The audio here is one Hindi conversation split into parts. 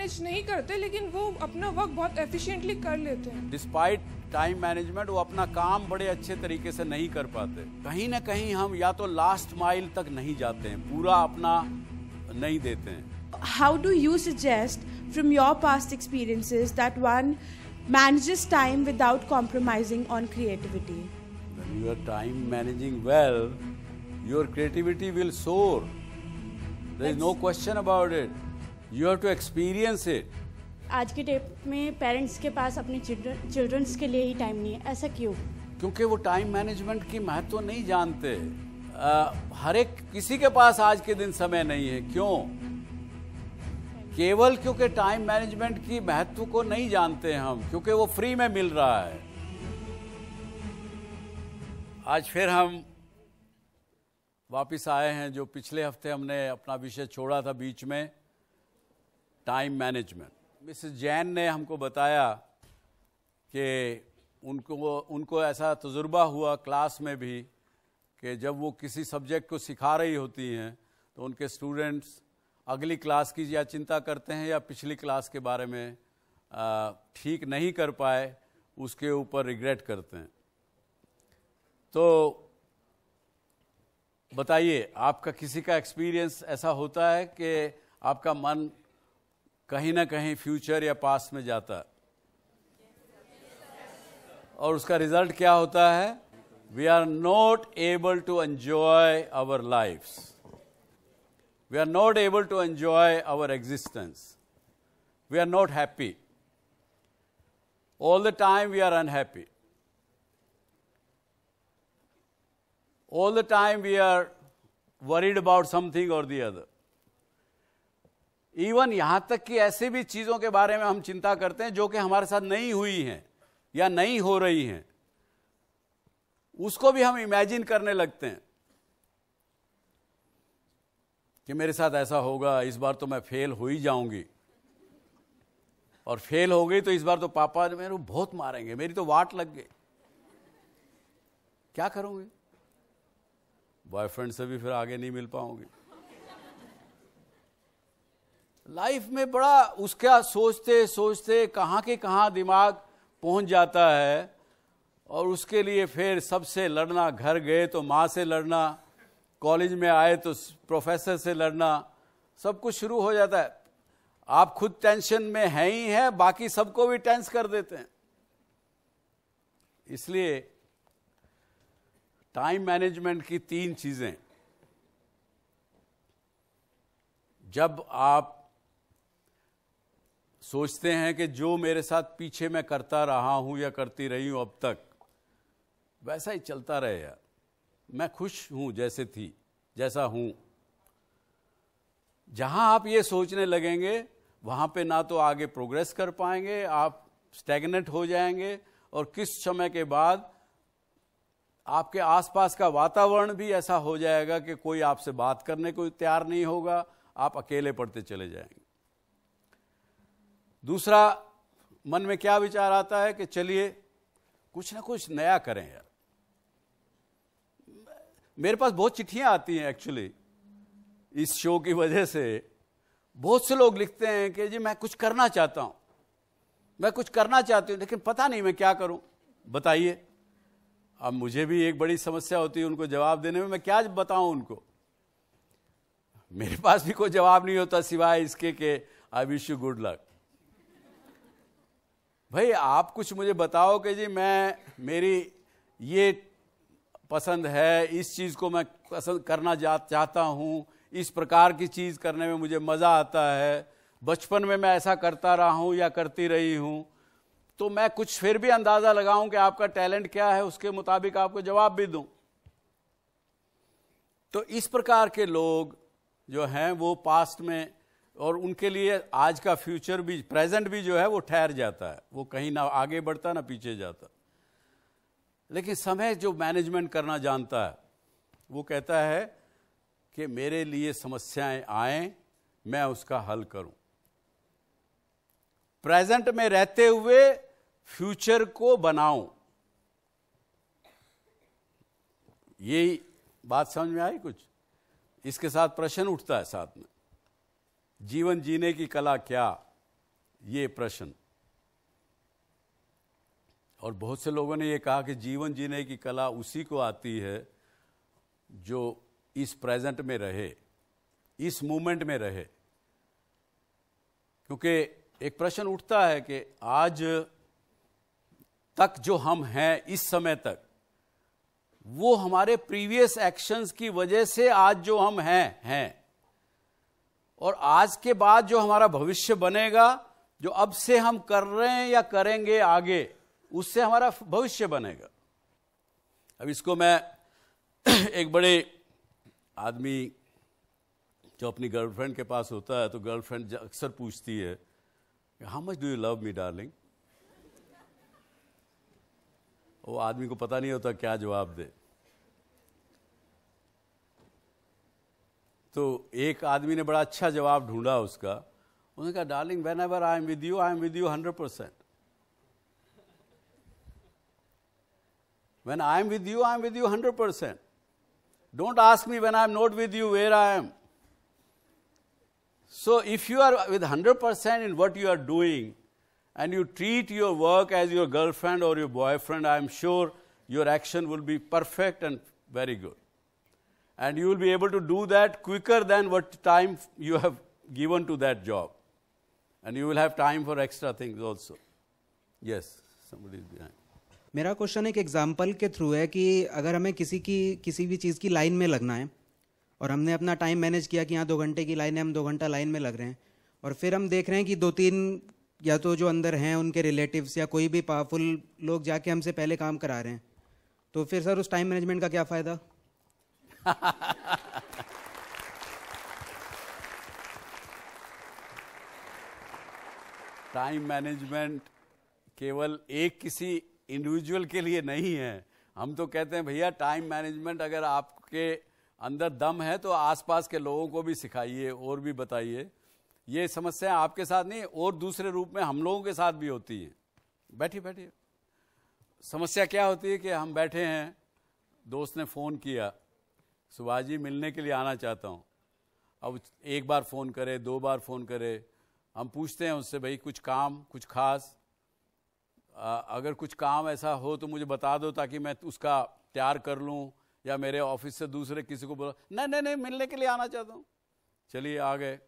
मैनेज नहीं करते लेकिन वो अपना वर्क बहुत एफिशिएंटली कर लेते हैं डिस्पाइट टाइम मैनेजमेंट वो अपना काम बड़े अच्छे तरीके से नहीं कर पाते कहीं ना कहीं हम या तो लास्ट माइल तक नहीं जाते हैं पूरा अपना नहीं देते हैं how do you suggest from your past experiences that one manages time without compromising on creativity When you are time managing well, your creativity will soar. There That's is no question about you have to experience it आज के डेट में पेरेंट्स के पास अपने चिल्ड्रंस के लिए ही टाइम नहीं है ऐसा क्यों क्योंकि वो टाइम मैनेजमेंट की महत्व नहीं जानते आ, हर एक किसी के पास आज के दिन समय नहीं है क्यों केवल क्योंकि टाइम मैनेजमेंट की महत्व को नहीं जानते हम क्योंकि वो फ्री में मिल रहा है आज फिर हम वापस आए हैं जो पिछले हफ्ते हमने अपना विषय छोड़ा था बीच में टाइम मैनेजमेंट मिसेस जैन ने हमको बताया कि उनको उनको ऐसा तजुर्बा हुआ क्लास में भी कि जब वो किसी सब्जेक्ट को सिखा रही होती हैं तो उनके स्टूडेंट्स अगली क्लास की या चिंता करते हैं या पिछली क्लास के बारे में ठीक नहीं कर पाए उसके ऊपर रिग्रेट करते हैं तो बताइए आपका किसी का एक्सपीरियंस ऐसा होता है कि आपका मन कहीं ना कहीं फ्यूचर या पास्ट में जाता और उसका रिजल्ट क्या होता है we are not able to enjoy our life we are not able to enjoy our existence we are not happy all the time we are unhappy all the time we are worried about something और दी अदर इवन यहां तक कि ऐसी भी चीजों के बारे में हम चिंता करते हैं जो कि हमारे साथ नहीं हुई हैं या नहीं हो रही हैं उसको भी हम इमेजिन करने लगते हैं कि मेरे साथ ऐसा होगा इस बार तो मैं फेल हो ही जाऊंगी और फेल हो गई तो इस बार तो पापा मेरे बहुत मारेंगे मेरी तो वाट लग गई क्या करूंगी बॉयफ्रेंड से भी फिर आगे नहीं मिल पाऊंगी लाइफ में बड़ा उसका सोचते सोचते कहाँ के कहाँ दिमाग पहुँच जाता है और उसके लिए फिर सबसे लड़ना घर गए तो माँ से लड़ना कॉलेज में आए तो प्रोफेसर से लड़ना सब कुछ शुरू हो जाता है आप खुद टेंशन में हैं ही हैं बाकी सबको भी टेंस कर देते हैं इसलिए टाइम मैनेजमेंट की तीन चीज़ें जब आप सोचते हैं कि जो मेरे साथ पीछे मैं करता रहा हूं या करती रही हूं अब तक वैसा ही चलता रहे यार मैं खुश हूं जैसे थी जैसा हूं जहां आप ये सोचने लगेंगे वहां पे ना तो आगे प्रोग्रेस कर पाएंगे आप स्टैगनेट हो जाएंगे और किस समय के बाद आपके आसपास का वातावरण भी ऐसा हो जाएगा कि कोई आपसे बात करने को तैयार नहीं होगा आप अकेले पड़ते चले जाएंगे दूसरा मन में क्या विचार आता है कि चलिए कुछ ना कुछ नया करें यार मेरे पास बहुत चिट्ठियां आती हैं एक्चुअली इस शो की वजह से बहुत से लोग लिखते हैं कि जी मैं कुछ करना चाहता हूं मैं कुछ करना चाहती हूँ लेकिन पता नहीं मैं क्या करूं बताइए अब मुझे भी एक बड़ी समस्या होती है उनको जवाब देने में मैं क्या बताऊं उनको मेरे पास भी कोई जवाब नहीं होता सिवाय इसके कि I wish you good luck भाई आप कुछ मुझे बताओ कि जी मैं मेरी ये पसंद है इस चीज़ को मैं पसंद करना जा चाहता हूँ इस प्रकार की चीज़ करने में मुझे मज़ा आता है बचपन में मैं ऐसा करता रहा हूँ या करती रही हूँ तो मैं कुछ फिर भी अंदाज़ा लगाऊं कि आपका टैलेंट क्या है उसके मुताबिक आपको जवाब भी दूं तो इस प्रकार के लोग जो हैं वो पास्ट में और उनके लिए आज का फ्यूचर भी प्रेजेंट भी जो है वो ठहर जाता है वो कहीं ना आगे बढ़ता ना पीछे जाता लेकिन समय जो मैनेजमेंट करना जानता है वो कहता है कि मेरे लिए समस्याएं आए मैं उसका हल करूं प्रेजेंट में रहते हुए फ्यूचर को बनाऊं यही बात समझ में आई कुछ इसके साथ प्रश्न उठता है साथ में जीवन जीने की कला क्या ये प्रश्न और बहुत से लोगों ने यह कहा कि जीवन जीने की कला उसी को आती है जो इस प्रेजेंट में रहे इस मोमेंट में रहे क्योंकि एक प्रश्न उठता है कि आज तक जो हम हैं इस समय तक वो हमारे प्रीवियस एक्शंस की वजह से आज जो हम हैं हैं और आज के बाद जो हमारा भविष्य बनेगा जो अब से हम कर रहे हैं या करेंगे आगे उससे हमारा भविष्य बनेगा अब इसको मैं एक बड़े आदमी जो अपनी गर्लफ्रेंड के पास होता है तो गर्लफ्रेंड अक्सर पूछती है how much do you love me darling वो आदमी को पता नहीं होता क्या जवाब दे तो एक आदमी ने बड़ा अच्छा जवाब ढूंढा उसका उन्होंने कहा darling whenever I am with you I am with you hundred percent when I am with you I am with you hundred percent don't ask me when I am not with you where I am so if you are with hundred percent in what you are doing and you treat your work as your girlfriend और your boyfriend I am sure your action will be perfect and very good and you will be able to do that quicker than what time you have given to that job. And you will have time for extra things also. Yes, somebody is behind. मेरा क्वेश्चन एक एग्जाम्पल के थ्रू है कि अगर हमें किसी की किसी भी चीज़ की लाइन में लगना है और हमने अपना टाइम मैनेज किया कि यहाँ दो घंटे की लाइन है हम दो घंटा लाइन में लग रहे हैं और फिर हम देख रहे हैं कि दो तीन या तो जो अंदर हैं उनके रिलेटिव्स या कोई भी पावरफुल लोग जाके हमसे पहले काम करा रहे हैं तो फिर सर उस टाइम मैनेजमेंट का क्या फ़ायदा टाइम मैनेजमेंट केवल एक किसी इंडिविजुअल के लिए नहीं है हम तो कहते हैं भैया टाइम मैनेजमेंट अगर आपके अंदर दम है तो आसपास के लोगों को भी सिखाइए और भी बताइए ये समस्या आपके साथ नहीं और दूसरे रूप में हम लोगों के साथ भी होती है बैठिए बैठिए समस्या क्या होती है कि हम बैठे हैं दोस्त ने फ़ोन किया सुभाष जी मिलने के लिए आना चाहता हूँ अब एक बार फ़ोन करे दो बार फ़ोन करे हम पूछते हैं उससे भाई कुछ काम कुछ खास आ, अगर कुछ काम ऐसा हो तो मुझे बता दो ताकि मैं उसका तैयार कर लूँ या मेरे ऑफिस से दूसरे किसी को बोला नहीं नहीं नहीं मिलने के लिए आना चाहता हूँ चलिए आ गए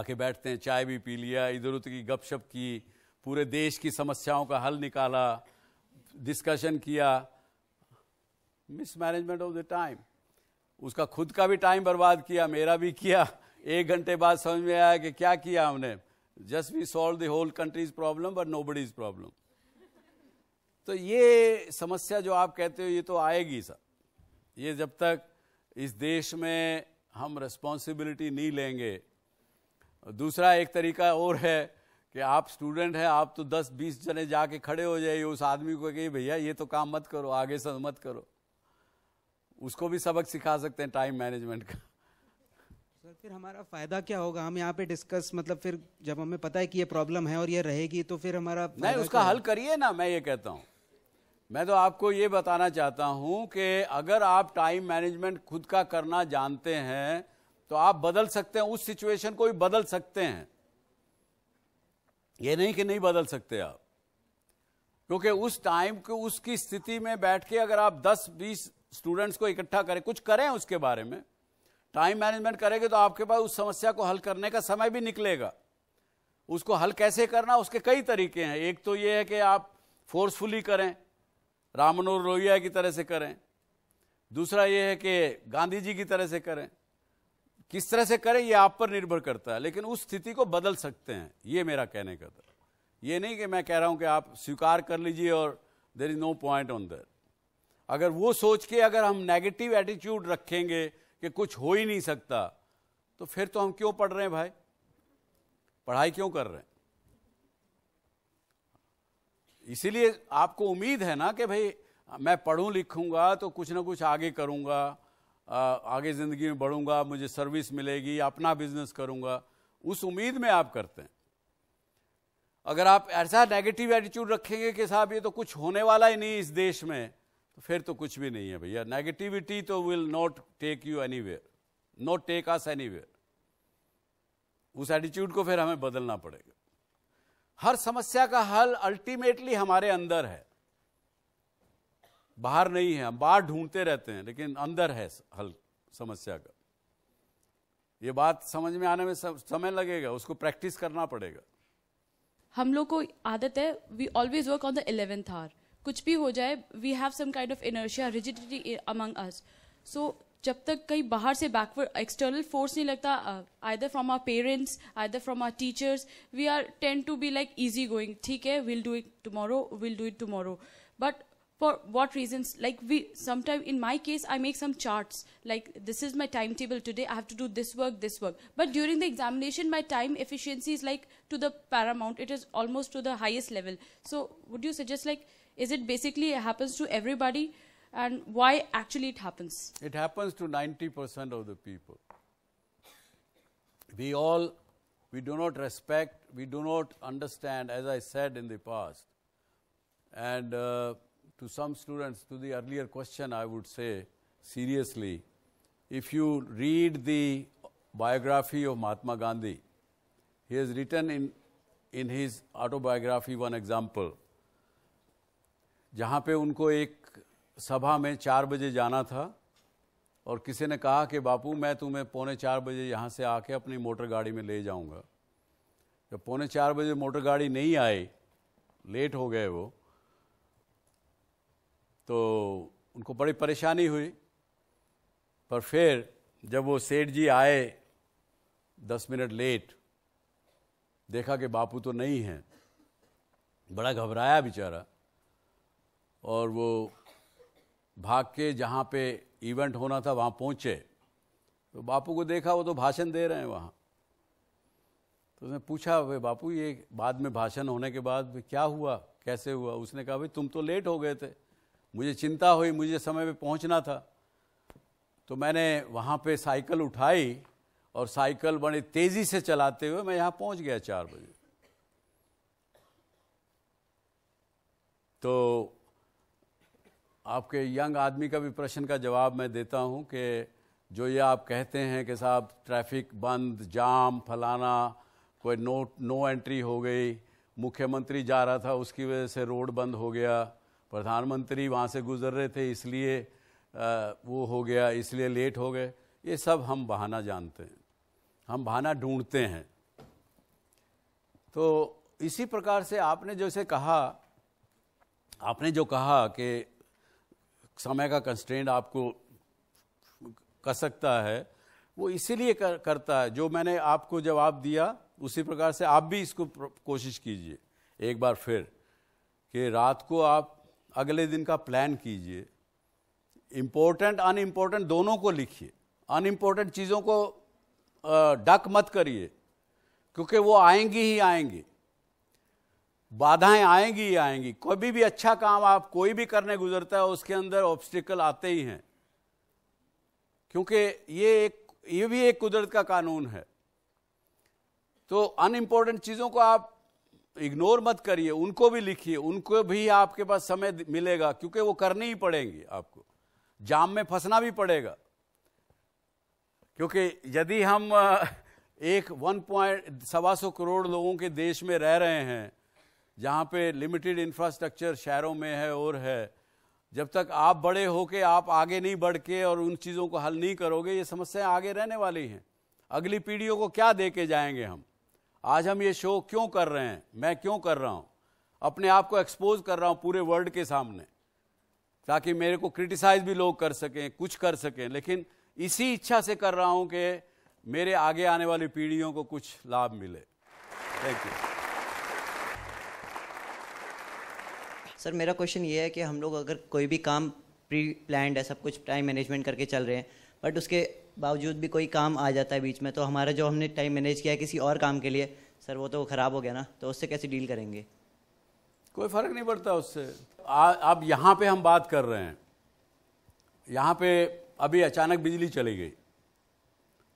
आके बैठते हैं चाय भी पी लिया इधर उधर की गपशप की पूरे देश की समस्याओं का हल निकाला डिस्कशन किया मिसमैनेजमेंट ऑफ द टाइम उसका खुद का भी टाइम बर्बाद किया मेरा भी किया एक घंटे बाद समझ में आया कि क्या किया हमने just we solve the whole country's problem but nobody's problem तो ये समस्या जो आप कहते हो ये तो आएगी सर ये जब तक इस देश में हम रिस्पॉन्सिबिलिटी नहीं लेंगे दूसरा एक तरीका और है कि आप स्टूडेंट हैं आप तो 10-20 जने जाके खड़े हो जाइए उस आदमी को कहिए भैया ये तो काम मत करो आगे से मत करो उसको भी सबक सिखा सकते हैं टाइम मैनेजमेंट का सर फिर हमारा फायदा क्या होगा हम यहाँ पे डिस्कस मतलब फिर जब हमें पता है कि ये प्रॉब्लम है और ये रहेगी तो फिर हमारा नहीं उसका हल करिए ना मैं ये कहता हूँ मैं तो आपको ये बताना चाहता हूँ कि अगर आप टाइम मैनेजमेंट खुद का करना जानते हैं तो आप बदल सकते हैं उस सिचुएशन को भी बदल सकते हैं ये नहीं कि नहीं बदल सकते आप क्योंकि उस टाइम को उसकी स्थिति में बैठ के अगर आप 10 20 स्टूडेंट्स को इकट्ठा करें कुछ करें उसके बारे में टाइम मैनेजमेंट करेंगे तो आपके पास उस समस्या को हल करने का समय भी निकलेगा उसको हल कैसे करना उसके कई तरीके हैं एक तो ये है कि आप फोर्सफुली करें राम लोहिया की तरह से करें दूसरा ये है कि गांधी जी की तरह से करें किस तरह से करें ये आप पर निर्भर करता है लेकिन उस स्थिति को बदल सकते हैं ये मेरा कहने का था ये नहीं कि मैं कह रहा हूं कि आप स्वीकार कर लीजिए और there is no point on that अगर वो सोच के अगर हम नेगेटिव एटीट्यूड रखेंगे कि कुछ हो ही नहीं सकता तो फिर तो हम क्यों पढ़ रहे हैं भाई पढ़ाई क्यों कर रहे हैं इसीलिए आपको उम्मीद है ना कि भाई मैं पढ़ूं लिखूंगा तो कुछ ना कुछ आगे करूंगा आगे ज़िंदगी में बढ़ूंगा मुझे सर्विस मिलेगी अपना बिजनेस करूंगा उस उम्मीद में आप करते हैं अगर आप ऐसा नेगेटिव एटीट्यूड रखेंगे कि साहब ये तो कुछ होने वाला ही नहीं इस देश में तो फिर तो कुछ भी नहीं है भैया नेगेटिविटी तो will not take you anywhere not take us anywhere उस एटीट्यूड को फिर हमें बदलना पड़ेगा हर समस्या का हल अल्टीमेटली हमारे अंदर है बाहर नहीं है हम बाहर ढूंढते रहते हैं लेकिन अंदर है हल समस्या का ये बात समझ में आने में समय लगेगा उसको प्रैक्टिस करना पड़ेगा हम लोग को आदत है we always work on the eleventh hour कुछ भी हो जाए we have some kind of inertia rigidity among us so जब तक कहीं बाहर से बैकवर्ड एक्सटर्नल फोर्स नहीं लगता either from our parents either from our teachers we are tend to be like easy going ठीक है will do it tomorrow will do it tomorrow but for what reasons like we sometime in my case i make some charts like this is my timetable today i have to do this work this work but during the examination my time efficiency is like to the paramount it is almost to the highest level so would you suggest like is it basically happens to everybody and why actually it happens? It happens to 90% of the people. We all, we do not respect, we do not understand, as I said in the past. And uh, to some students, to the earlier question, I would say seriously, if you read the biography of Mahatma Gandhi, he has written in, in his autobiography one example जहाँ पे उनको एक सभा में चार बजे जाना था और किसी ने कहा कि बापू मैं तुम्हें पौने चार बजे यहाँ से आके अपनी मोटर गाड़ी में ले जाऊँगा जब पौने चार बजे मोटर गाड़ी नहीं आई लेट हो गए वो तो उनको बड़ी परेशानी हुई पर फिर जब वो सेठ जी आए दस मिनट लेट देखा कि बापू तो नहीं है बड़ा घबराया बेचारा और वो भाग के जहाँ पे इवेंट होना था वहाँ पहुँचे तो बापू को देखा वो तो भाषण दे रहे हैं वहाँ तो उसने पूछा भाई बापू ये बाद में भाषण होने के बाद क्या हुआ कैसे हुआ उसने कहा भाई तुम तो लेट हो गए थे मुझे चिंता हुई मुझे समय पे पहुंचना था तो मैंने वहाँ पे साइकिल उठाई और साइकिल बड़ी तेज़ी से चलाते हुए मैं यहाँ पहुँच गया चार बजे तो आपके यंग आदमी का भी प्रश्न का जवाब मैं देता हूं कि जो ये आप कहते हैं कि साहब ट्रैफिक बंद जाम फलाना कोई नो नो एंट्री हो गई मुख्यमंत्री जा रहा था उसकी वजह से रोड बंद हो गया प्रधानमंत्री वहाँ से गुजर रहे थे इसलिए वो हो गया इसलिए लेट हो गए ये सब हम बहाना जानते हैं हम बहाना ढूंढते हैं तो इसी प्रकार से आपने जैसे कहा आपने जो कहा कि समय का कंस्ट्रेंट आपको कर सकता है वो इसीलिए कर, करता है जो मैंने आपको जवाब दिया उसी प्रकार से आप भी इसको कोशिश कीजिए एक बार फिर कि रात को आप अगले दिन का प्लान कीजिए इम्पोर्टेंट अनइम्पोर्टेंट दोनों को लिखिए अनइम्पोर्टेंट चीज़ों को डक मत करिए क्योंकि वो आएंगी ही आएंगी बाधाएं आएंगी ही आएंगी कभी भी अच्छा काम आप कोई भी करने गुजरता है उसके अंदर ऑब्स्टिकल आते ही हैं क्योंकि ये एक ये भी एक कुदरत का कानून है तो अनइम्पोर्टेंट चीज़ों को आप इग्नोर मत करिए उनको भी लिखिए उनको भी आपके पास समय मिलेगा क्योंकि वो करनी ही पड़ेंगी आपको जाम में फंसना भी पड़ेगा क्योंकि यदि हम एक वन पॉइंट सवा सौ करोड़ लोगों के देश में रह रहे हैं जहाँ पे लिमिटेड इंफ्रास्ट्रक्चर शहरों में है और है जब तक आप बड़े होके आप आगे नहीं बढ़ के और उन चीज़ों को हल नहीं करोगे ये समस्याएं आगे रहने वाली हैं अगली पीढ़ियों को क्या दे के जाएंगे हम आज हम ये शो क्यों कर रहे हैं मैं क्यों कर रहा हूँ अपने आप को एक्सपोज कर रहा हूँ पूरे वर्ल्ड के सामने ताकि मेरे को क्रिटिसाइज भी लोग कर सकें कुछ कर सकें लेकिन इसी इच्छा से कर रहा हूँ कि मेरे आगे आने वाली पीढ़ियों को कुछ लाभ मिले थैंक यू सर मेरा क्वेश्चन ये है कि हम लोग अगर कोई भी काम प्री प्लान है सब कुछ टाइम मैनेजमेंट करके चल रहे हैं बट उसके बावजूद भी कोई काम आ जाता है बीच में तो हमारा जो हमने टाइम मैनेज किया है किसी और काम के लिए सर वो तो ख़राब हो गया ना तो उससे कैसे डील करेंगे कोई फ़र्क नहीं पड़ता उससे अब यहाँ पे हम बात कर रहे हैं यहाँ पे अभी अचानक बिजली चली गई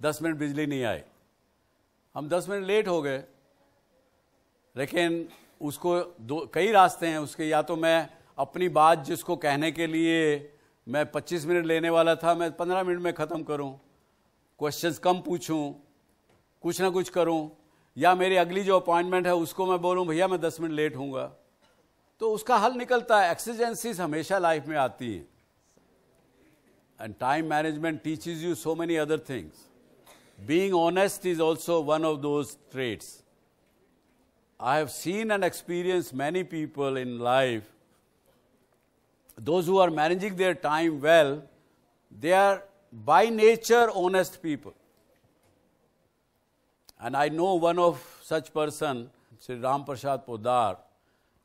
दस मिनट बिजली नहीं आई हम दस मिनट लेट हो गए लेकिन उसको दो कई रास्ते हैं उसके या तो मैं अपनी बात जिसको कहने के लिए मैं 25 मिनट लेने वाला था मैं 15 मिनट में ख़त्म करूं क्वेश्चंस कम पूछूं कुछ ना कुछ करूं या मेरी अगली जो अपॉइंटमेंट है उसको मैं बोलूं भैया मैं 10 मिनट लेट हूँगा तो उसका हल निकलता है एक्सीजेंसीज हमेशा लाइफ में आती हैं and time management teaches you so many other things being honest is also one of those traits I have seen and experienced many people in life, those who are managing their time well, they are by nature honest people. And I know one of such person, Sri Ram Prasad Podar.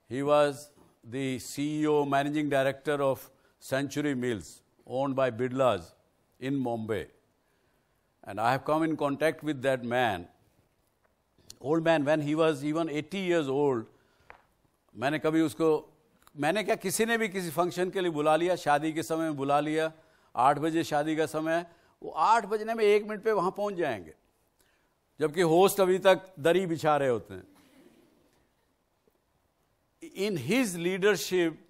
He was the CEO, managing director of Century Mills, owned by Bidlas in Mumbai. And I have come in contact with that man. Old man when he was even eighty years old मैंने कभी उसको मैंने क्या किसी ने भी किसी फंक्शन के लिए बुला लिया शादी के समय में बुला लिया आठ बजे शादी का समय वो आठ बजने में एक मिनट पे वहाँ पहुँच जाएंगे जबकि होस्ट अभी तक दरी बिछा रहे होते हैं in his leadership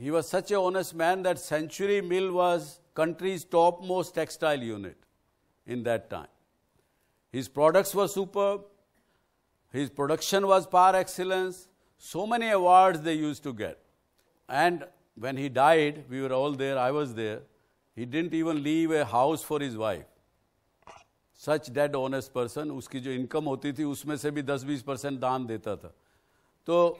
he was such a honest man that Century Mill was country's top most textile unit in that time his products was super His production was par excellence. So many awards they used to get. And when he died, we were all there, I was there. He didn't even leave a house for his wife. Such dead honest person, uski jo income hoti thi, usme se bhi 10-20% daan deta tha. So,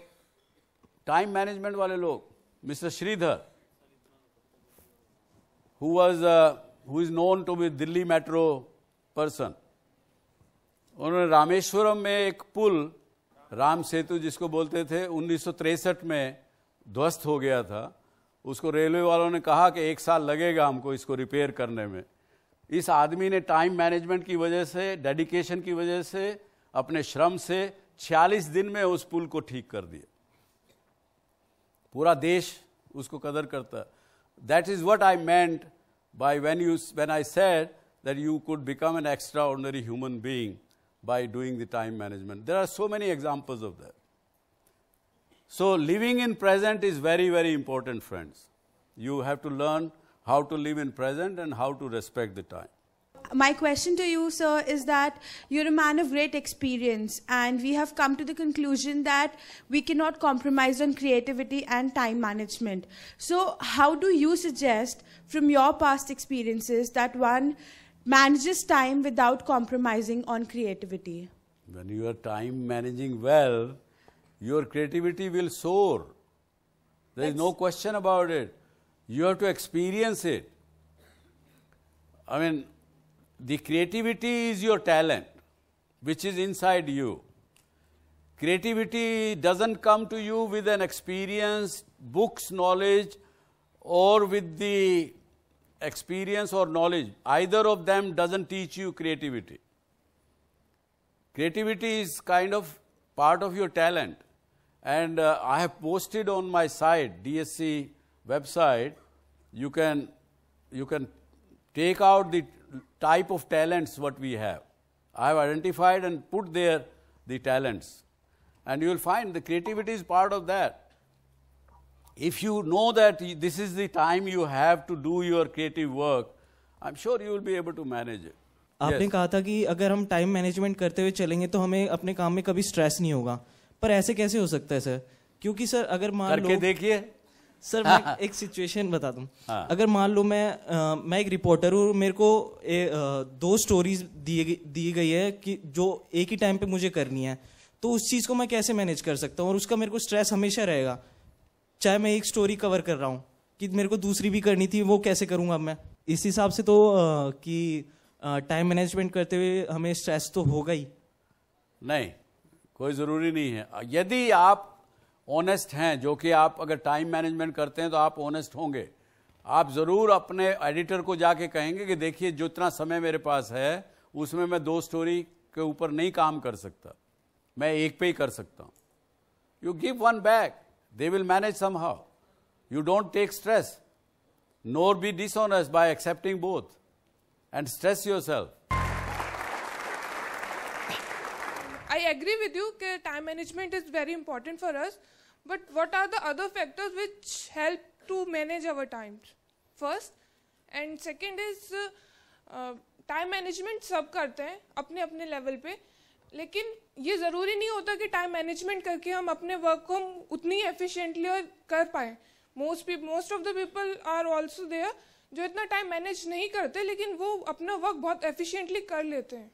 time management wale log, Mr. Shridhar, who was, uh, who is known to be Delhi Metro person, उन्होंने रामेश्वरम में एक पुल राम सेतु जिसको बोलते थे उन्नीस में ध्वस्त हो गया था उसको रेलवे वालों ने कहा कि एक साल लगेगा हमको इसको रिपेयर करने में इस आदमी ने टाइम मैनेजमेंट की वजह से डेडिकेशन की वजह से अपने श्रम से 46 दिन में उस पुल को ठीक कर दिया पूरा देश उसको कदर करता है that is what I meant when you when I said that you could become an extraordinary human being by doing the time management. There are so many examples of that. So living in present is very, very important, friends. You have to learn how to live in present and how to respect the time. My question to you, sir, is that you're a man of great experience and we have come to the conclusion that we cannot compromise on creativity and time management. So how do you suggest from your past experiences that one manages time without compromising on creativity. When you are time managing well, your creativity will soar. There is no question about it. You have to experience it. I mean, the creativity is your talent, which is inside you. Creativity doesn't come to you with an experience, books, knowledge, or with the experience or knowledge, either of them doesn't teach you creativity. Creativity is kind of part of your talent. And uh, I have posted on my site, DSC website, you can, you can take out the type of talents what we have. I have identified and put there the talents. And you will find the creativity is part of that. if you know that this is the time you have to do your creative work, I'm sure you will be able to manage it. आपने yes. कहा था कि अगर हम टाइम मैनेजमेंट करते हुए चलेंगे तो हमें अपने काम में कभी स्ट्रेस नहीं होगा पर ऐसे कैसे हो सकता है सर क्योंकि सर अगर मान लो देखिए सर मैं हाँ। एक सिचुएशन बता दूं हाँ। अगर मान लो मैं आ, मैं एक रिपोर्टर हूँ मेरे को ए, आ, दो स्टोरीज दी दी गई है कि जो एक ही टाइम पे मुझे करनी है तो उस चीज़ को मैं कैसे मैनेज कर सकता हूँ और उसका मेरे को स्ट्रेस हमेशा रहेगा चाहे मैं एक स्टोरी कवर कर रहा हूँ कि मेरे को दूसरी भी करनी थी वो कैसे करूँगा मैं इस हिसाब से तो आ, कि टाइम मैनेजमेंट करते हुए हमें स्ट्रेस तो होगा ही नहीं कोई ज़रूरी नहीं है यदि आप ऑनेस्ट हैं जो कि आप अगर टाइम मैनेजमेंट करते हैं तो आप ऑनेस्ट होंगे आप ज़रूर अपने एडिटर को जाके कहेंगे कि देखिए जितना समय मेरे पास है उसमें मैं दो स्टोरी के ऊपर नहीं काम कर सकता मैं एक पे ही कर सकता हूँ you give one back They will manage somehow. You don't take stress, nor be dishonest by accepting both and stress yourself. I agree with you that time management is very important for us, but what are the other factors which help to manage our time? First, and second is uh, uh, time management सब level हैं लेकिन ये ज़रूरी नहीं होता कि टाइम मैनेजमेंट करके हम अपने वर्क को उतनी एफिशिएंटली और कर पाए most most of the people are also there जो इतना टाइम मैनेज नहीं करते लेकिन वो अपना वर्क बहुत एफिशिएंटली कर लेते हैं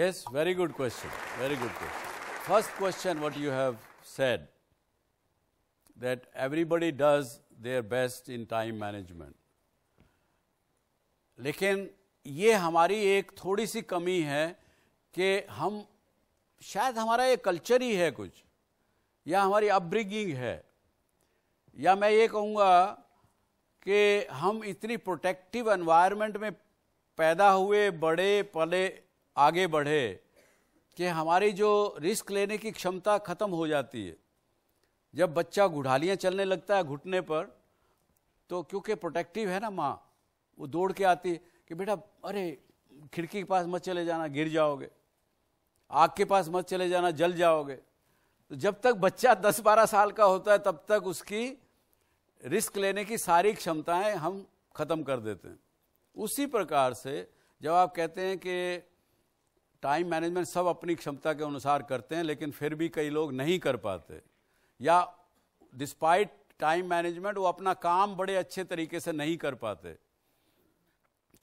yes very good question very good question first question what you have said that everybody does their best in time management लेकिन ये हमारी एक थोड़ी सी कमी है कि हम शायद हमारा ये कल्चर ही है कुछ या हमारी अपब्रिगिंग है या मैं ये कहूँगा कि हम इतनी प्रोटेक्टिव एनवायरनमेंट में पैदा हुए बड़े पले आगे बढ़े कि हमारी जो रिस्क लेने की क्षमता ख़त्म हो जाती है जब बच्चा घुड़ालियाँ चलने लगता है घुटने पर तो क्योंकि प्रोटेक्टिव है ना माँ वो दौड़ के आती है कि बेटा अरे खिड़की के पास मत चले जाना गिर जाओगे आग के पास मत चले जाना जल जाओगे तो जब तक बच्चा दस बारह साल का होता है तब तक उसकी रिस्क लेने की सारी क्षमताएं हम ख़त्म कर देते हैं उसी प्रकार से जब आप कहते हैं कि टाइम मैनेजमेंट सब अपनी क्षमता के अनुसार करते हैं लेकिन फिर भी कई लोग नहीं कर पाते या डिस्पाइट टाइम मैनेजमेंट वो अपना काम बड़े अच्छे तरीके से नहीं कर पाते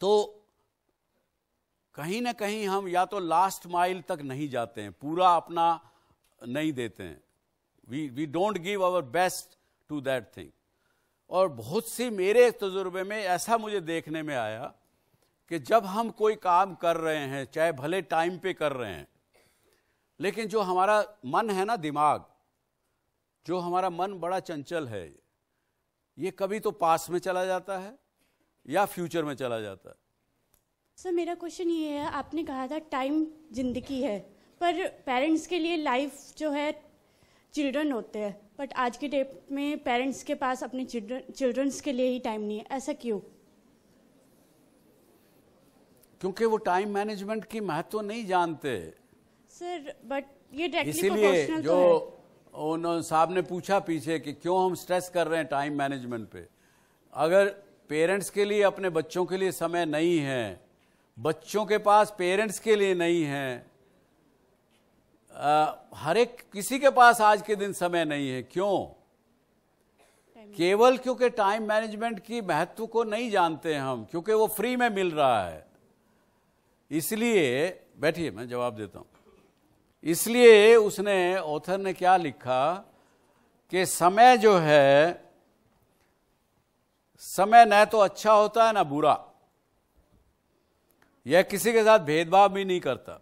तो कहीं ना कहीं हम या तो लास्ट माइल तक नहीं जाते हैं पूरा अपना नहीं देते हैं we we don't give our best to that thing और बहुत सी मेरे तजुर्बे में ऐसा मुझे देखने में आया कि जब हम कोई काम कर रहे हैं चाहे भले टाइम पे कर रहे हैं लेकिन जो हमारा मन है ना दिमाग जो हमारा मन बड़ा चंचल है ये कभी तो पास में चला जाता है या फ्यूचर में चला जाता है सर मेरा क्वेश्चन ये है आपने कहा था टाइम जिंदगी है पर पेरेंट्स के लिए लाइफ जो है चिल्ड्रन होते हैं बट आज के डेट में पेरेंट्स के पास अपने चिल्ड्रंस के लिए ही टाइम नहीं है ऐसा क्यों क्योंकि वो टाइम मैनेजमेंट की महत्व नहीं जानते सर बट ये इसीलिए तो जो उन्होंने साहब ने पूछा पीछे कि क्यों हम स्ट्रेस कर रहे हैं टाइम मैनेजमेंट पे अगर पेरेंट्स के लिए अपने बच्चों के लिए समय नहीं है बच्चों के पास पेरेंट्स के लिए नहीं है आ, हर एक किसी के पास आज के दिन समय नहीं है क्यों केवल क्योंकि टाइम मैनेजमेंट की महत्व को नहीं जानते हम क्योंकि वो फ्री में मिल रहा है इसलिए बैठिए मैं जवाब देता हूं इसलिए उसने ऑथर ने क्या लिखा कि समय जो है समय न तो अच्छा होता है ना बुरा यह किसी के साथ भेदभाव भी नहीं करता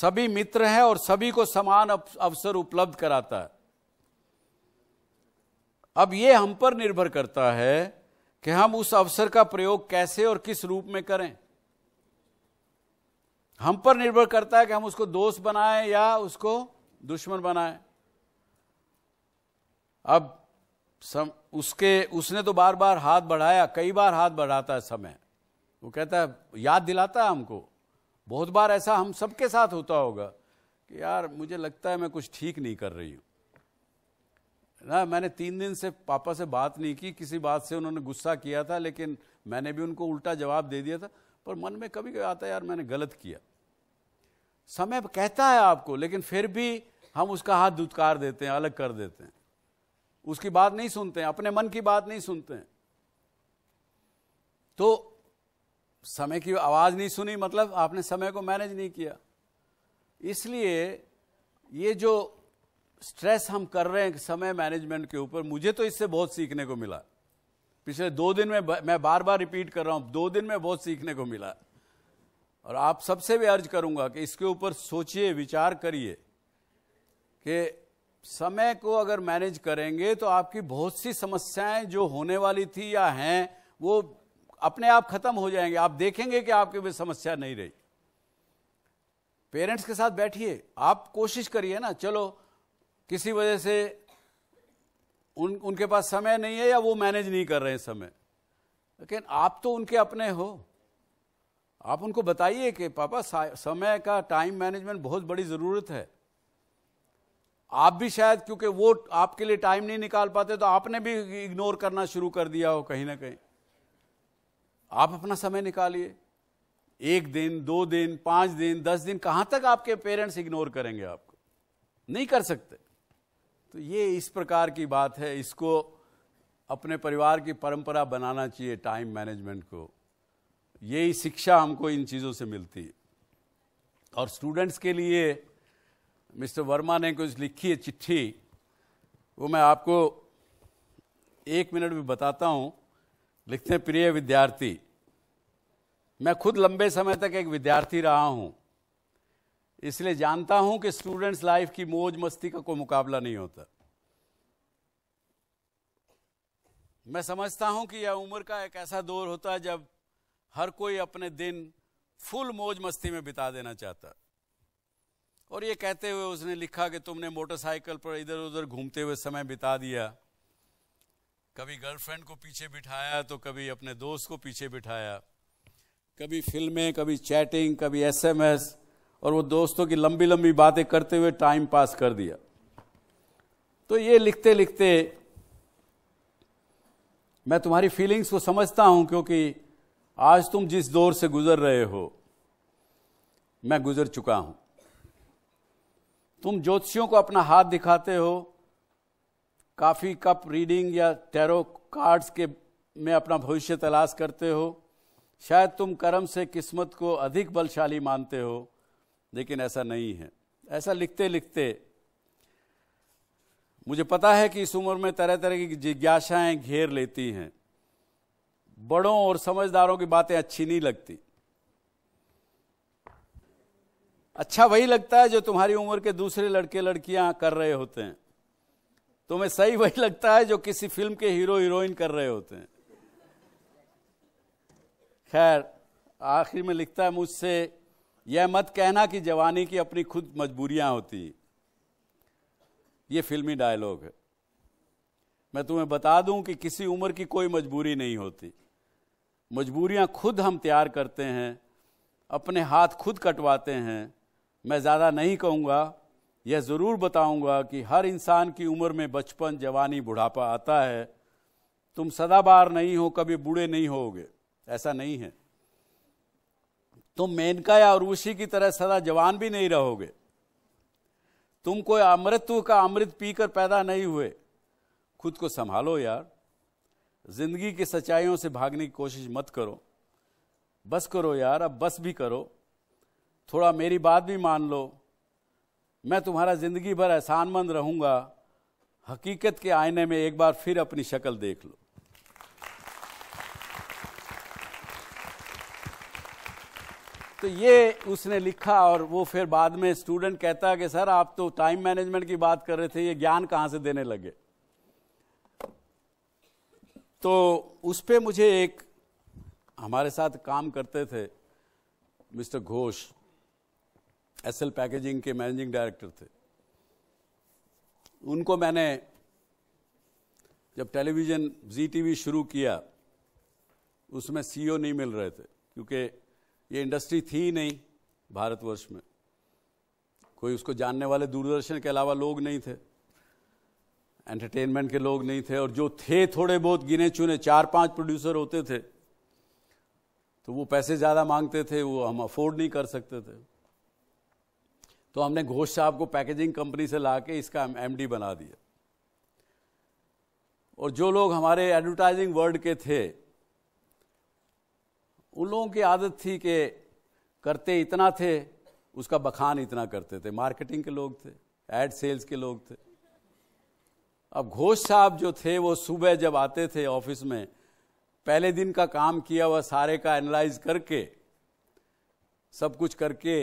सभी मित्र हैं और सभी को समान अवसर उपलब्ध कराता है अब यह हम पर निर्भर करता है कि हम उस अवसर का प्रयोग कैसे और किस रूप में करें हम पर निर्भर करता है कि हम उसको दोस्त बनाएं या उसको दुश्मन बनाएं अब सम, उसके उसने तो बार बार हाथ बढ़ाया कई बार हाथ बढ़ाता है समय वो कहता है याद दिलाता है हमको बहुत बार ऐसा हम सबके साथ होता होगा कि यार मुझे लगता है मैं कुछ ठीक नहीं कर रही हूँ ना मैंने तीन दिन से पापा से बात नहीं की किसी बात से उन्होंने गुस्सा किया था लेकिन मैंने भी उनको उल्टा जवाब दे दिया था पर मन में कभी कभी आता है यार मैंने गलत किया समय कहता है आपको लेकिन फिर भी हम उसका हाथ दुत्कार देते हैं अलग कर देते हैं उसकी बात नहीं सुनते हैं अपने मन की बात नहीं सुनते हैं तो समय की आवाज़ नहीं सुनी मतलब आपने समय को मैनेज नहीं किया इसलिए ये जो स्ट्रेस हम कर रहे हैं समय मैनेजमेंट के ऊपर मुझे तो इससे बहुत सीखने को मिला पिछले दो दिन में मैं बार बार रिपीट कर रहा हूँ दो दिन में बहुत सीखने को मिला और आप सबसे भी अर्ज करूंगा कि इसके ऊपर सोचिए विचार करिए कि समय को अगर मैनेज करेंगे तो आपकी बहुत सी समस्याएं जो होने वाली थी या हैं वो अपने आप खत्म हो जाएंगे आप देखेंगे कि आपके भी समस्या नहीं रही पेरेंट्स के साथ बैठिए आप कोशिश करिए ना चलो किसी वजह से उन उनके पास समय नहीं है या वो मैनेज नहीं कर रहे हैं समय लेकिन आप तो उनके अपने हो आप उनको बताइए कि पापा समय का टाइम मैनेजमेंट बहुत बड़ी ज़रूरत है आप भी शायद क्योंकि वो आपके लिए टाइम नहीं निकाल पाते तो आपने भी इग्नोर करना शुरू कर दिया हो कहीं ना कहीं आप अपना समय निकालिए एक दिन दो दिन पांच दिन दस दिन कहां तक आपके पेरेंट्स इग्नोर करेंगे आपको नहीं कर सकते तो ये इस प्रकार की बात है इसको अपने परिवार की परंपरा बनाना चाहिए टाइम मैनेजमेंट को यही शिक्षा हमको इन चीज़ों से मिलती है और स्टूडेंट्स के लिए मिस्टर वर्मा ने कुछ लिखी है चिट्ठी वो मैं आपको एक मिनट में बताता हूँ लिखते हैं प्रिय विद्यार्थी मैं खुद लंबे समय तक एक विद्यार्थी रहा हूं इसलिए जानता हूं कि स्टूडेंट्स लाइफ की मौज मस्ती का कोई मुकाबला नहीं होता मैं समझता हूं कि यह उम्र का एक ऐसा दौर होता है जब हर कोई अपने दिन फुल मौज मस्ती में बिता देना चाहता और ये कहते हुए उसने लिखा कि तुमने मोटरसाइकिल पर इधर उधर घूमते हुए समय बिता दिया कभी गर्लफ्रेंड को पीछे बिठाया तो कभी अपने दोस्त को पीछे बिठाया कभी फिल्में कभी चैटिंग कभी एसएमएस और वो दोस्तों की लंबी लंबी बातें करते हुए टाइम पास कर दिया तो ये लिखते लिखते मैं तुम्हारी फीलिंग्स को समझता हूं क्योंकि आज तुम जिस दौर से गुजर रहे हो मैं गुजर चुका हूं तुम ज्योतिषियों को अपना हाथ दिखाते हो काफ़ी कप रीडिंग या टैरो कार्ड्स के में अपना भविष्य तलाश करते हो शायद तुम कर्म से किस्मत को अधिक बलशाली मानते हो लेकिन ऐसा नहीं है ऐसा लिखते लिखते मुझे पता है कि इस उम्र में तरह तरह की जिज्ञासाएं घेर लेती हैं बड़ों और समझदारों की बातें अच्छी नहीं लगती अच्छा वही लगता है जो तुम्हारी उम्र के दूसरे लड़के लड़कियां कर रहे होते हैं तुम्हें सही वही लगता है जो किसी फिल्म के हीरो हीरोइन कर रहे होते हैं खैर आखिर में लिखता है मुझसे यह मत कहना कि जवानी की अपनी खुद मजबूरियां होती ये फिल्मी डायलॉग है मैं तुम्हें बता दूं कि किसी उम्र की कोई मजबूरी नहीं होती मजबूरियां खुद हम तैयार करते हैं अपने हाथ खुद कटवाते हैं मैं ज़्यादा नहीं कहूँगा यह ज़रूर बताऊंगा कि हर इंसान की उम्र में बचपन जवानी बुढ़ापा आता है तुम सदाबार नहीं हो कभी बूढ़े नहीं होगे ऐसा नहीं है तुम मेनका या उर्वशी की तरह सदा जवान भी नहीं रहोगे तुम कोई अमृत्व का अमृत पीकर पैदा नहीं हुए खुद को संभालो यार जिंदगी की सच्चाइयों से भागने की कोशिश मत करो बस करो यार अब बस भी करो थोड़ा मेरी बात भी मान लो मैं तुम्हारा ज़िंदगी भर एहसानमंद रहूंगा हकीकत के आईने में एक बार फिर अपनी शक्ल देख लो तो ये उसने लिखा और वो फिर बाद में स्टूडेंट कहता कि सर आप तो टाइम मैनेजमेंट की बात कर रहे थे ये ज्ञान कहां से देने लगे तो उस पर मुझे एक हमारे साथ काम करते थे मिस्टर घोष एसएल पैकेजिंग के मैनेजिंग डायरेक्टर थे उनको मैंने जब टेलीविज़न जी टीवी शुरू किया उसमें सीईओ e नहीं मिल रहे थे क्योंकि ये इंडस्ट्री थी ही नहीं भारतवर्ष में कोई उसको जानने वाले दूरदर्शन के अलावा लोग नहीं थे एंटरटेनमेंट के लोग नहीं थे और जो थे थोड़े बहुत गिने चुने चार पांच प्रोड्यूसर होते थे तो वो पैसे ज़्यादा मांगते थे वो हम अफोर्ड नहीं कर सकते थे तो हमने घोष साहब को पैकेजिंग कंपनी से ला के इसका एमडी बना दिया और जो लोग हमारे एडवर्टाइजिंग वर्ल्ड के थे उन लोगों की आदत थी कि करते इतना थे उसका बखान इतना करते थे मार्केटिंग के लोग थे एड सेल्स के लोग थे अब घोष साहब जो थे वो सुबह जब आते थे ऑफिस में पहले दिन का काम किया हुआ सारे का एनालाइज करके सब कुछ करके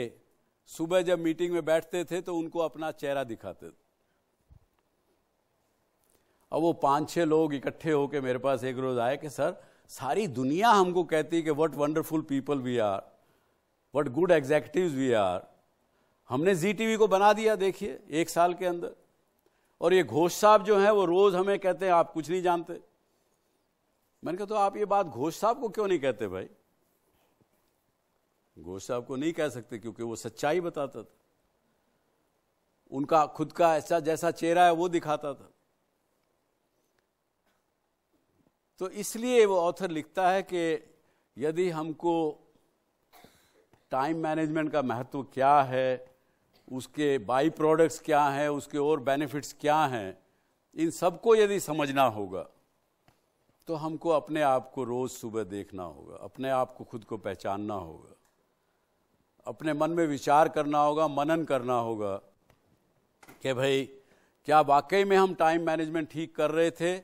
सुबह जब मीटिंग में बैठते थे तो उनको अपना चेहरा दिखाते थे अब वो पांच छह लोग इकट्ठे होके मेरे पास एक रोज आए कि सर सारी दुनिया हमको कहती है कि what wonderful people we are what good executive we are हमने जी टीवी को बना दिया देखिए एक साल के अंदर और ये घोष साहब जो है वो रोज हमें कहते हैं आप कुछ नहीं जानते मैंने कहा तो आप ये बात घोष साहब को क्यों नहीं कहते भाई साहब को नहीं कह सकते क्योंकि वो सच्चाई बताता था उनका खुद का ऐसा जैसा चेहरा है वो दिखाता था तो इसलिए वो ऑथर लिखता है कि यदि हमको टाइम मैनेजमेंट का महत्व क्या है उसके बाई प्रोडक्ट्स क्या हैं उसके और बेनिफिट्स क्या हैं इन सबको यदि समझना होगा तो हमको अपने आप को रोज़ सुबह देखना होगा अपने आप को खुद को पहचानना होगा अपने मन में विचार करना होगा मनन करना होगा कि भाई क्या वाकई में हम टाइम मैनेजमेंट ठीक कर रहे थे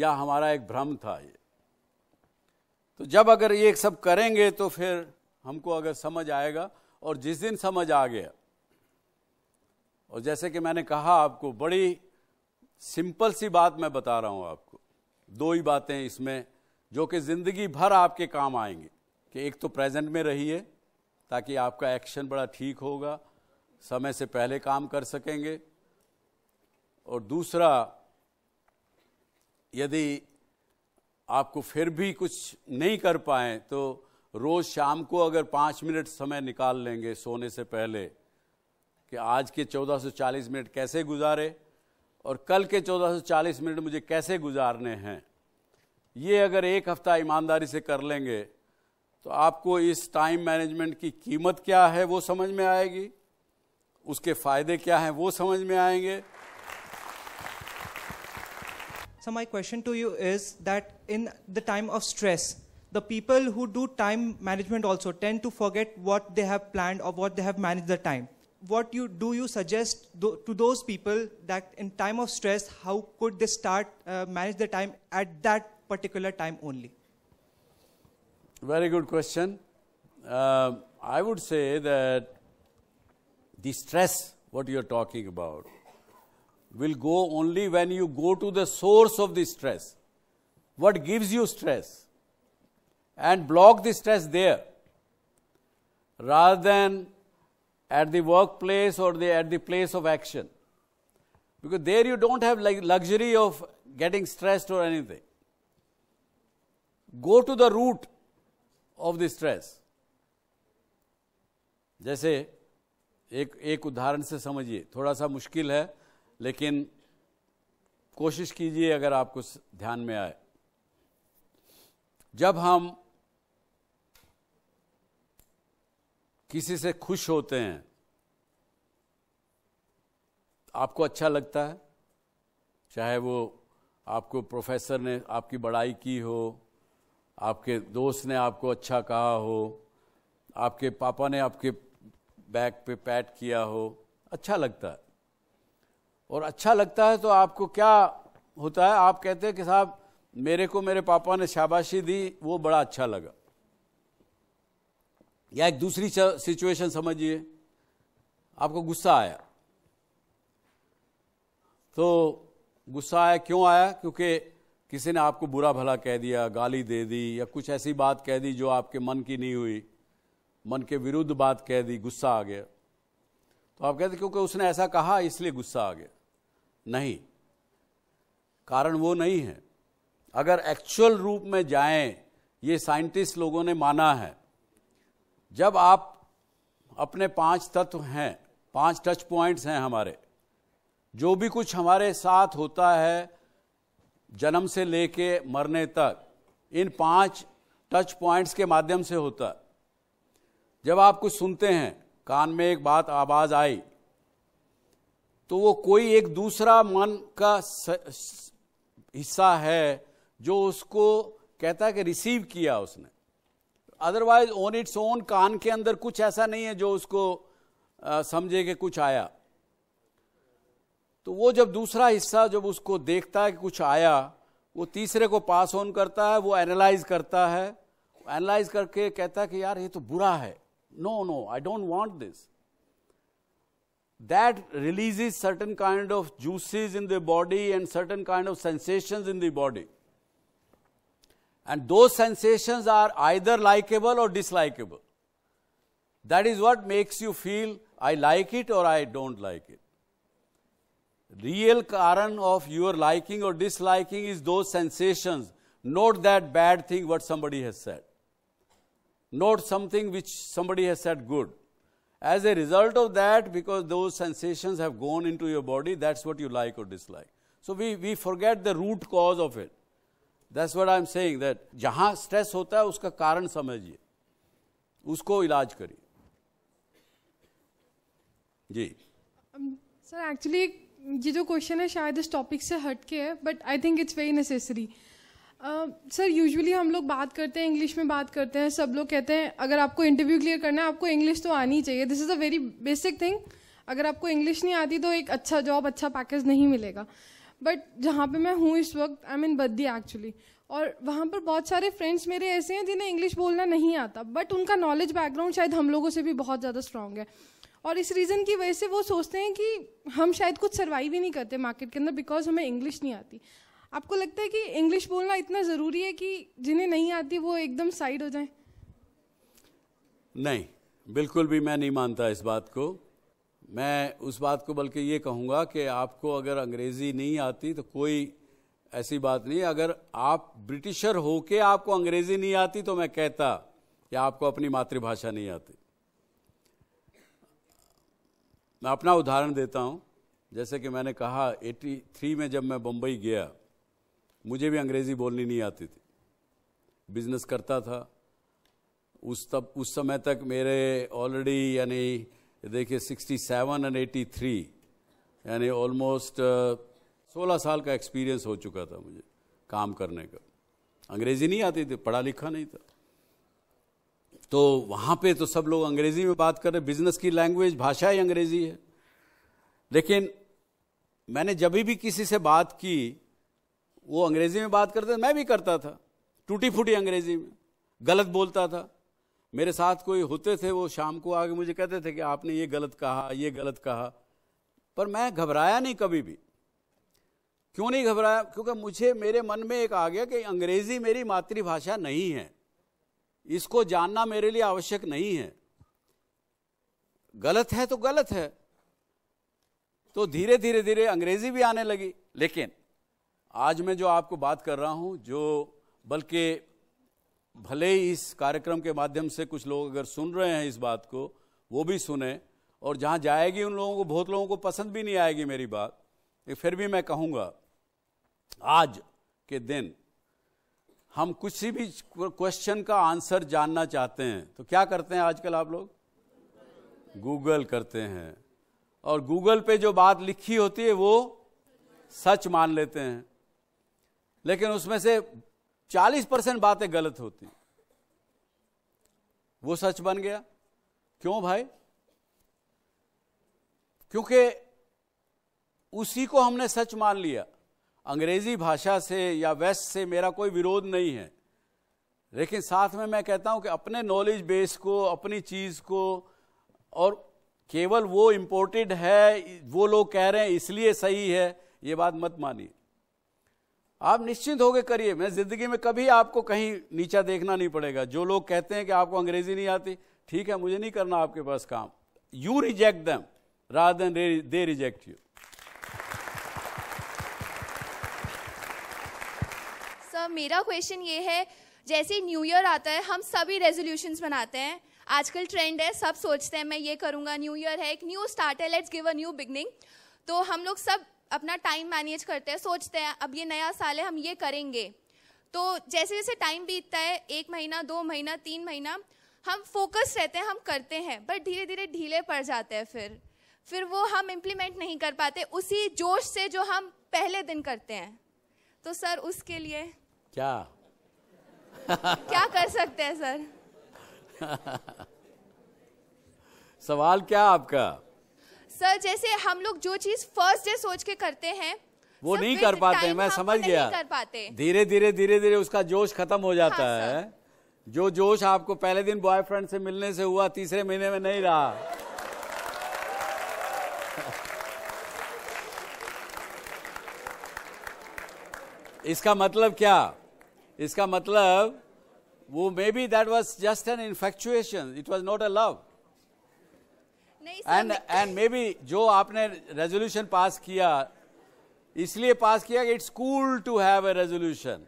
या हमारा एक भ्रम था ये तो जब अगर ये सब करेंगे तो फिर हमको अगर समझ आएगा और जिस दिन समझ आ गया और जैसे कि मैंने कहा आपको बड़ी सिंपल सी बात मैं बता रहा हूं आपको दो ही बातें इसमें जो कि जिंदगी भर आपके काम आएंगे कि एक तो प्रेजेंट में रहिए ताकि आपका एक्शन बड़ा ठीक होगा समय से पहले काम कर सकेंगे और दूसरा यदि आपको फिर भी कुछ नहीं कर पाए तो रोज़ शाम को अगर पाँच मिनट समय निकाल लेंगे सोने से पहले कि आज के 1440 मिनट कैसे गुजारे और कल के 1440 मिनट मुझे कैसे गुजारने हैं ये अगर एक हफ्ता ईमानदारी से कर लेंगे तो आपको इस टाइम मैनेजमेंट की कीमत क्या है वो समझ में आएगी उसके फायदे क्या हैं वो समझ में आएंगे so my question to you is that in the time of stress the people who do time management also tend to forget what they have plan और what they have manage the time what you do you suggest to those people that in time of stress how could they start manage the time at that particular time only Very good question. Uh, I would say that the stress, what you're talking about, will go only when you go to the source of the stress. What gives you stress? And block the stress there. Rather than at the workplace or the, at the place of action. Because there you don't have like luxury of getting stressed or anything. Go to the root of the stress जैसे एक एक उदाहरण से समझिए थोड़ा सा मुश्किल है लेकिन कोशिश कीजिए अगर आपको ध्यान में आए जब हम किसी से खुश होते हैं आपको अच्छा लगता है चाहे वो आपको प्रोफेसर ने आपकी बड़ाई की हो आपके दोस्त ने आपको अच्छा कहा हो आपके पापा ने आपके बैक पे पैट किया हो अच्छा लगता है और अच्छा लगता है तो आपको क्या होता है आप कहते हैं कि साहब मेरे को मेरे पापा ने शाबाशी दी वो बड़ा अच्छा लगा या एक दूसरी सिचुएशन समझिए आपको गुस्सा आया तो गुस्सा आया क्यों आया क्योंकि किसी ने आपको बुरा भला कह दिया गाली दे दी या कुछ ऐसी बात कह दी जो आपके मन की नहीं हुई मन के विरुद्ध बात कह दी गुस्सा आ गया तो आप कहते क्योंकि उसने ऐसा कहा इसलिए गुस्सा आ गया नहीं कारण वो नहीं है अगर एक्चुअल रूप में जाएं ये साइंटिस्ट लोगों ने माना है जब आप अपने पांच तत्व हैं पांच टच पॉइंट्स हैं हमारे जो भी कुछ हमारे साथ होता है जन्म से लेके मरने तक इन पांच टच पॉइंट्स के माध्यम से होता जब आप कुछ सुनते हैं कान में एक बात आवाज आई तो वो कोई एक दूसरा मन का हिस्सा है जो उसको कहता है कि रिसीव किया उसने अदरवाइज ओन इट्स ओन कान के अंदर कुछ ऐसा नहीं है जो उसको समझे कि कुछ आया तो वो जब दूसरा हिस्सा जब उसको देखता है कि कुछ आया वो तीसरे को पास ऑन करता है वो एनालाइज करता है एनालाइज करके कहता है कि यार ये तो बुरा है no no I don't want this that release certain kind of juices in the body and certain kind of sensation in the body and those sensation are either likeable और dislikeable that is what makes you feel I like it और I don't like it Real karan of your liking or disliking is those sensations, not that bad thing what somebody has said. Not something which somebody has said good. As a result of that, because those sensations have gone into your body, that's what you like or dislike. So we, we forget the root cause of it. That's what I'm saying that जहाँ stress होता है उसका कारण समझिए उसको इलाज करिए जी Sir, actually. ये जो क्वेश्चन है शायद इस टॉपिक से हट के है but I think it's very necessary sir usually हम लोग बात करते हैं इंग्लिश में बात करते हैं सब लोग कहते हैं अगर आपको इंटरव्यू क्लियर करना है आपको इंग्लिश तो आनी चाहिए this is a very basic thing अगर आपको इंग्लिश नहीं आती तो एक अच्छा जॉब अच्छा पैकेज नहीं मिलेगा बट जहाँ पे मैं हूँ इस वक्त आई मीन बद्दी एक्चुअली और वहाँ पर बहुत सारे फ्रेंड्स मेरे ऐसे हैं जिन्हें इंग्लिश बोलना नहीं आता बट उनका नॉलेज बैकग्राउंड शायद हम लोगों से भी बहुत ज़्यादा स्ट्रांग है और इस रीज़न की वजह से वो सोचते हैं कि हम शायद कुछ सर्वाइव ही नहीं करते मार्केट के अंदर बिकॉज हमें इंग्लिश नहीं आती आपको लगता है कि इंग्लिश बोलना इतना ज़रूरी है कि जिन्हें नहीं आती वो एकदम साइड हो जाए नहीं बिल्कुल भी मैं नहीं मानता इस बात को मैं उस बात को बल्कि ये कहूँगा कि आपको अगर अंग्रेज़ी नहीं आती तो कोई ऐसी बात नहीं अगर आप ब्रिटिशर हो के आपको अंग्रेज़ी नहीं आती तो मैं कहता कि आपको अपनी मातृभाषा नहीं आती मैं अपना उदाहरण देता हूँ जैसे कि मैंने कहा 83 में जब मैं बम्बई गया मुझे भी अंग्रेज़ी बोलनी नहीं आती थी बिजनेस करता था उस तब उस समय तक मेरे ऑलरेडी यानी देखिए 67 एंड एटी यानी ऑलमोस्ट uh, सोलह साल का एक्सपीरियंस हो चुका था मुझे काम करने का अंग्रेज़ी नहीं आती थी पढ़ा लिखा नहीं था तो वहाँ पे तो सब लोग अंग्रेजी में बात कर रहे बिजनेस की लैंग्वेज भाषा ही अंग्रेजी है लेकिन मैंने जब भी किसी से बात की वो अंग्रेजी में बात करते मैं भी करता था टूटी फूटी अंग्रेजी में गलत बोलता था मेरे साथ कोई होते थे वो शाम को आके मुझे कहते थे कि आपने ये गलत कहा ये गलत कहा पर मैं घबराया नहीं कभी भी क्यों नहीं घबराया क्योंकि मुझे मेरे मन में एक आ गया कि अंग्रेजी मेरी मातृभाषा नहीं है इसको जानना मेरे लिए आवश्यक नहीं है गलत है तो गलत है तो धीरे धीरे धीरे अंग्रेजी भी आने लगी लेकिन आज मैं जो आपको बात कर रहा हूं जो बल्कि भले ही इस कार्यक्रम के माध्यम से कुछ लोग अगर सुन रहे हैं इस बात को वो भी सुने और जहां जाएगी उन लोगों को बहुत लोगों को पसंद भी नहीं आएगी मेरी बात फिर भी मैं कहूँगा आज के दिन हम कुछ भी क्वेश्चन का आंसर जानना चाहते हैं तो क्या करते हैं आजकल आप लोग गूगल करते हैं और गूगल पे जो बात लिखी होती है वो सच मान लेते हैं लेकिन उसमें से 40 परसेंट बातें गलत होती वो सच बन गया क्यों भाई क्योंकि उसी को हमने सच मान लिया अंग्रेजी भाषा से या वेस्ट से मेरा कोई विरोध नहीं है लेकिन साथ में मैं कहता हूं कि अपने नॉलेज बेस को अपनी चीज़ को और केवल वो इम्पोर्टेड है वो लोग कह रहे हैं इसलिए सही है ये बात मत मानिए आप निश्चिंत होकर करिए मैं ज़िंदगी में कभी आपको कहीं नीचा देखना नहीं पड़ेगा जो लोग कहते हैं कि आपको अंग्रेज़ी नहीं आती ठीक है मुझे नहीं करना आपके पास काम यू रिजेक्ट दम रा दे रिजेक्ट यू मेरा क्वेश्चन ये है जैसे न्यू ईयर आता है हम सभी रेजोल्यूशंस बनाते हैं आजकल ट्रेंड है सब सोचते हैं मैं ये करूँगा न्यू ईयर है एक न्यू स्टार्ट है let's give a new beginning तो हम लोग सब अपना टाइम मैनेज करते हैं सोचते हैं अब ये नया साल है हम ये करेंगे तो जैसे जैसे टाइम बीतता है एक महीना दो महीना तीन महीना हम फोकस रहते हैं हम करते हैं बट धीरे धीरे ढीले पड़ जाते हैं फिर फिर वो हम इम्प्लीमेंट नहीं कर पाते उसी जोश से जो हम पहले दिन करते हैं तो सर उसके लिए क्या क्या कर सकते हैं सर सवाल क्या आपका सर जैसे हम लोग जो चीज फर्स्ट डे सोच के करते हैं वो नहीं कर पाते मैं समझ गया कर पाते धीरे धीरे धीरे धीरे उसका जोश खत्म हो जाता हाँ, है जो जोश आपको पहले दिन बॉयफ्रेंड से मिलने से हुआ तीसरे महीने में नहीं रहा इसका मतलब क्या इसका मतलब वो maybe that was just an infatuation it was not a love and and maybe जो आपने रेजोल्यूशन पास किया इसलिए पास किया कि it's cool to have a resolution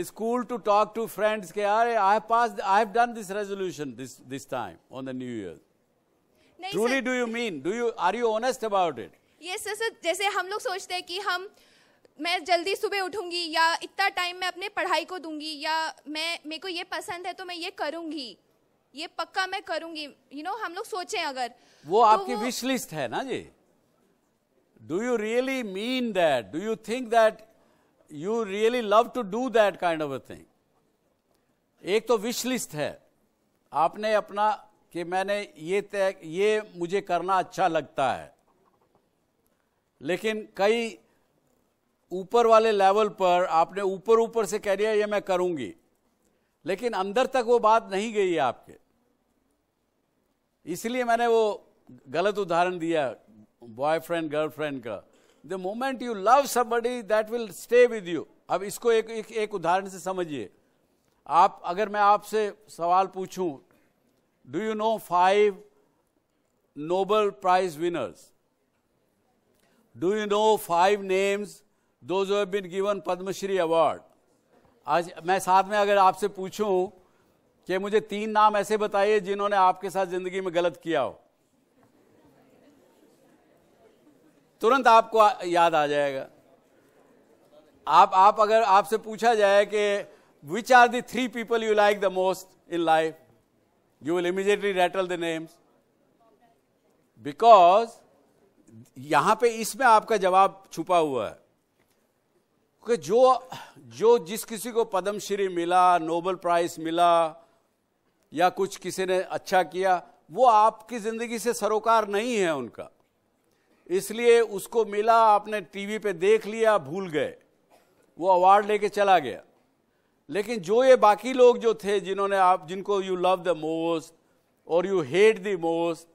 it's cool to talk to friends के are I have pass I have done this resolution this this time on the new year truly do you mean do you are you honest about it yes sir जैसे हम लोग सोचते हैं कि हम मैं जल्दी सुबह उठूंगी या इतना टाइम मैं अपने पढ़ाई को दूंगी या मैं मेरे को ये पसंद है तो मैं ये करूंगी ये पक्का मैं करूंगी यू you नो know, हम लोग सोचे अगर वो तो आपकी विश लिस्ट है ना जी do you really mean that do you think that you really love to do that kind of a thing एक तो विश लिस्ट है आपने अपना कि मैंने ये ये मुझे करना अच्छा लगता है लेकिन कई ऊपर वाले लेवल पर आपने ऊपर ऊपर से कह दिया ये मैं करूंगी लेकिन अंदर तक वो बात नहीं गई है आपके इसलिए मैंने वो गलत उदाहरण दिया बॉयफ्रेंड गर्लफ्रेंड का the moment you love somebody that will stay with you अब इसको एक एक, एक उदाहरण से समझिए आप अगर मैं आपसे सवाल पूछूं do you know five Nobel prize winners do you know five names those been given Padma Shri award आज मैं साथ में अगर आपसे पूछूं कि मुझे तीन नाम ऐसे बताइए जिन्होंने आपके साथ जिंदगी में गलत किया हो तुरंत आपको याद आ जाएगा आप आप अगर आपसे पूछा जाए कि which are the three people you like the most in life you will immediately rattle the names because यहां पे इसमें आपका जवाब छुपा हुआ है कि जो जो जिस किसी को पद्मश्री मिला नोबल प्राइज मिला या कुछ किसी ने अच्छा किया वो आपकी ज़िंदगी से सरोकार नहीं है उनका इसलिए उसको मिला आपने टीवी पे देख लिया भूल गए वो अवार्ड लेके चला गया लेकिन जो ये बाकी लोग जो थे जिन्होंने आप जिनको यू लव द मोस्ट और you hate the most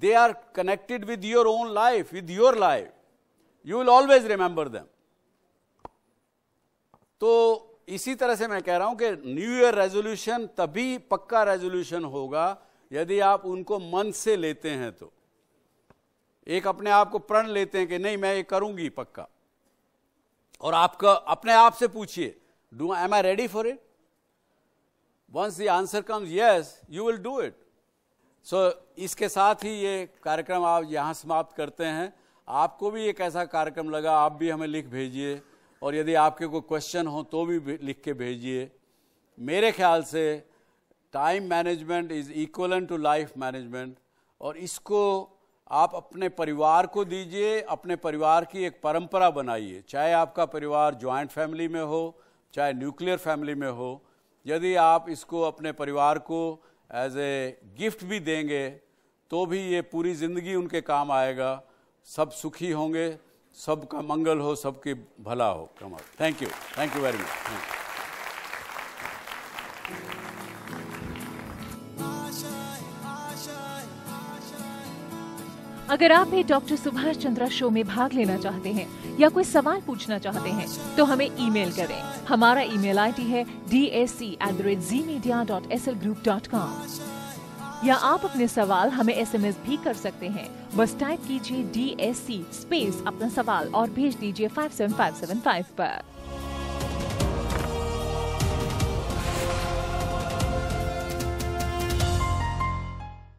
they are connected with your own life with your life you will always remember them तो इसी तरह से मैं कह रहा हूं कि न्यू ईयर रेजोल्यूशन तभी पक्का रेजोल्यूशन होगा यदि आप उनको मन से लेते हैं तो एक अपने आप को प्रण लेते हैं कि नहीं मैं ये करूंगी पक्का और आपका अपने आप से पूछिए do am I ready for it once the answer comes yes you will do it so इसके साथ ही ये कार्यक्रम आप यहाँ समाप्त करते हैं आपको भी एक ऐसा कार्यक्रम लगा आप भी हमें लिख भेजिए और यदि आपके कोई क्वेश्चन हो तो भी लिख के भेजिए मेरे ख्याल से time management is equal to life management और इसको आप अपने परिवार को दीजिए अपने परिवार की एक परंपरा बनाइए चाहे आपका परिवार ज्वाइंट फैमिली में हो चाहे न्यूक्लियर फैमिली में हो यदि आप इसको अपने परिवार को एज ए गिफ्ट भी देंगे तो भी ये पूरी ज़िंदगी उनके काम आएगा सब सुखी होंगे सबका मंगल हो सबकी भला हो Kamal thank you thank you very much अगर आप भी डॉक्टर सुभाष चंद्रा शो में भाग लेना चाहते हैं या कोई सवाल पूछना चाहते हैं तो हमें ईमेल करें हमारा ईमेल आईडी है D S C at the rate G media dot S L group dot com या आप अपने सवाल हमें एसएमएस भी कर सकते हैं बस टाइप कीजिए डी एस सी स्पेस अपना सवाल और भेज दीजिए five seven five seven five आरोप